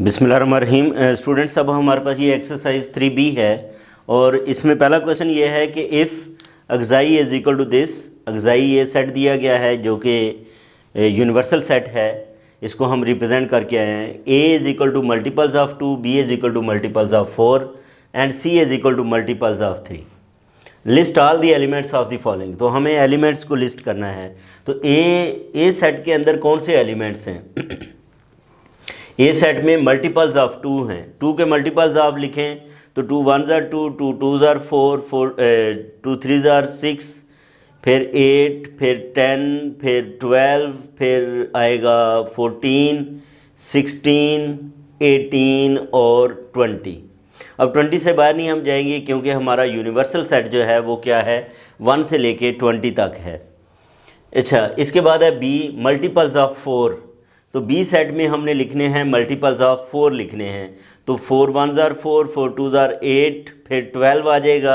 बिसमीम स्टूडेंट्स अब हमारे पास ये एक्सरसाइज थ्री बी है और इसमें पहला क्वेश्चन ये है कि इफ़ अगज़ाई इज़ इक्वल टू दिस अगज़ाई ये सेट दिया गया है जो कि यूनिवर्सल सेट है इसको हम रिप्रेजेंट करके आए हैं A is equal to multiples of two B is equal to multiples of four and C is equal to multiples of three list all the elements of the following तो हमें elements को list करना है तो ए ए set के अंदर कौन से एलिमेंट्स हैं ए सेट में मल्टीपल्स ऑफ टू हैं टू के मल्टीपल्स आप लिखें तो टू वन ज़ार टू टू टू ज़ार फोर फोर टू थ्री ज़ार सिक्स फिर एट फिर टेन फिर ट्वेल्व फिर आएगा फोर्टीन सिक्सटीन एटीन और ट्वेंटी अब ट्वेंटी से बाहर नहीं हम जाएंगे क्योंकि हमारा यूनिवर्सल सेट जो है वो क्या है वन से लेके ट्वेंटी तक है अच्छा इसके बाद है बी मल्टीपल्स ऑफ फोर तो बी सेट में हमने लिखने हैं मल्टीपल्स ऑफ फोर लिखने हैं तो फोर वन ज़ार फोर फोर टू ज़ार एट फिर ट्वेल्व आ जाएगा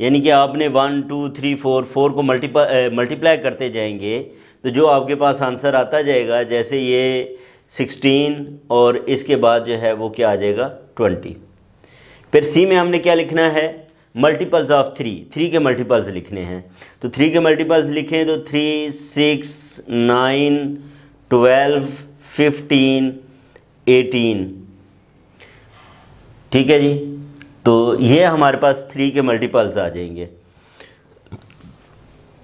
यानी कि आपने one two three four four को मल्टीपल मल्टीप्लाई करते जाएंगे तो जो आपके पास आंसर आता जाएगा जैसे ये सिक्सटीन और इसके बाद जो है वो क्या आ जाएगा ट्वेंटी फिर सी में हमने क्या लिखना है मल्टीपल्स ऑफ थ्री थ्री के मल्टीपल्स लिखने हैं तो थ्री के मल्टीपल्स लिखें तो three six nine twelve fifteen eighteen ठीक है जी तो ये हमारे पास थ्री के मल्टीपल्स आ जाएंगे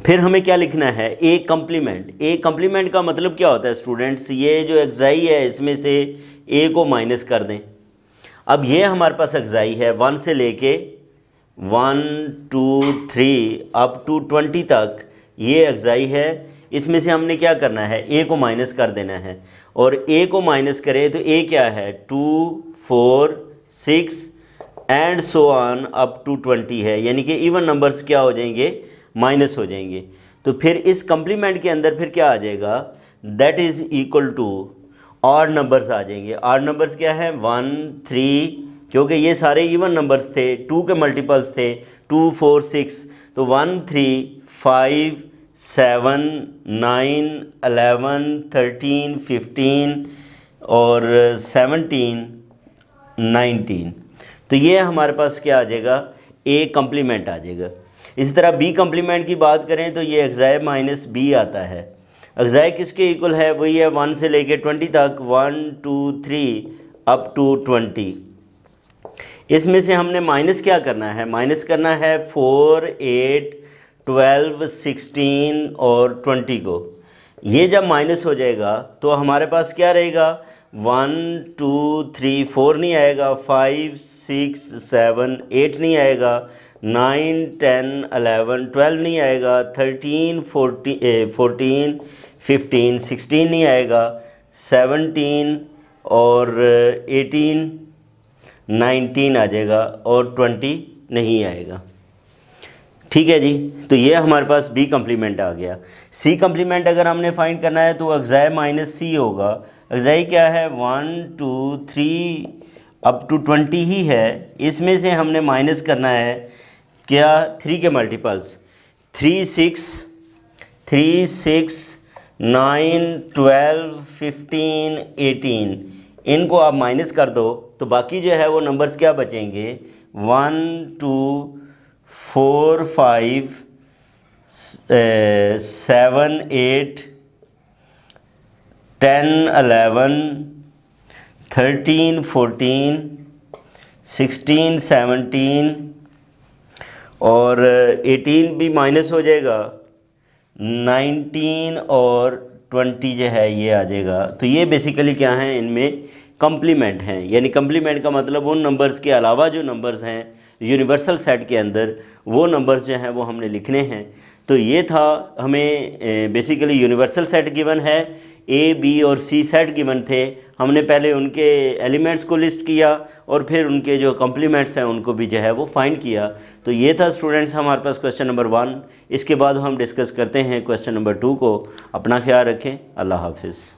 फिर हमें क्या लिखना है ए कम्प्लीमेंट ए कम्प्लीमेंट का मतलब क्या होता है स्टूडेंट्स ये जो एग्जाई है इसमें से ए को माइनस कर दें अब ये हमारे पास एग्जाई है वन से लेके one two three up to twenty तक ये एग्जाई है इसमें से हमने क्या करना है ए को माइनस कर देना है और ए को माइनस करें तो ए क्या है two four six and so on up to twenty है यानी कि इवन नंबर्स क्या हो जाएंगे माइनस हो जाएंगे तो फिर इस कम्प्लीमेंट के अंदर फिर क्या आ जाएगा दैट इज़ इक्वल टू और नंबर्स आ जाएंगे और नंबर्स क्या है वन थ्री क्योंकि ये सारे इवन नंबर्स थे टू के मल्टीपल्स थे टू फोर सिक्स तो one three five seven nine eleven thirteen fifteen और सेवनटीन नाइनटीन तो ये हमारे पास क्या आ जाएगा ए कम्प्लीमेंट आ जाएगा इसी तरह बी कम्प्लीमेंट की बात करें तो ये एग्जाय माइनस बी आता है एग्जाय किसके इक्वल है वही है वन से लेके ट्वेंटी तक one two three up to twenty इसमें से हमने माइनस क्या करना है माइनस करना है फोर एट ट्वेल्व सिक्सटीन और ट्वेंटी को ये जब माइनस हो जाएगा तो हमारे पास क्या रहेगा वन टू थ्री फोर नहीं आएगा फाइव सिक्स सेवन एट नहीं आएगा नाइन टेन अलेवन ट्वेल्व नहीं आएगा thirteen forty fourteen fifteen sixteen नहीं आएगा सेवनटीन और एटीन नाइनटीन आ जाएगा और ट्वेंटी नहीं आएगा ठीक है जी तो ये हमारे पास बी कम्प्लीमेंट आ गया सी कम्प्लीमेंट अगर हमने फाइंड करना है तो अग्जाई माइनस सी होगा अगजाई क्या है one two three up to twenty ही है इसमें से हमने माइनस करना है क्या थ्री के multiples three six three six nine twelve fifteen eighteen इनको आप माइनस कर दो तो बाकी जो है वो नंबर्स क्या बचेंगे one two four five seven eight ten eleven thirteen fourteen sixteen seventeen और एटीन भी माइनस हो जाएगा नाइनटीन और ट्वेंटी जो है ये आ जाएगा तो ये बेसिकली क्या है इनमें कम्प्लीमेंट हैं यानी कम्प्लीमेंट का मतलब उन नंबर्स के अलावा जो नंबर्स हैं यूनिवर्सल सेट के अंदर वो नंबर्स जो हैं वो हमने लिखने हैं तो ये था हमें बेसिकली यूनिवर्सल सेट गिवन है ए बी और सी सेट गिवन थे हमने पहले उनके एलिमेंट्स को लिस्ट किया और फिर उनके जो कम्प्लीमेंट्स हैं उनको भी जो है वो फाइंड किया तो ये था स्टूडेंट्स हमारे पास क्वेश्चन नंबर वन इसके बाद हम डिस्कस करते हैं क्वेश्चन नंबर टू को अपना ख्याल रखें अल्लाह हाफिज़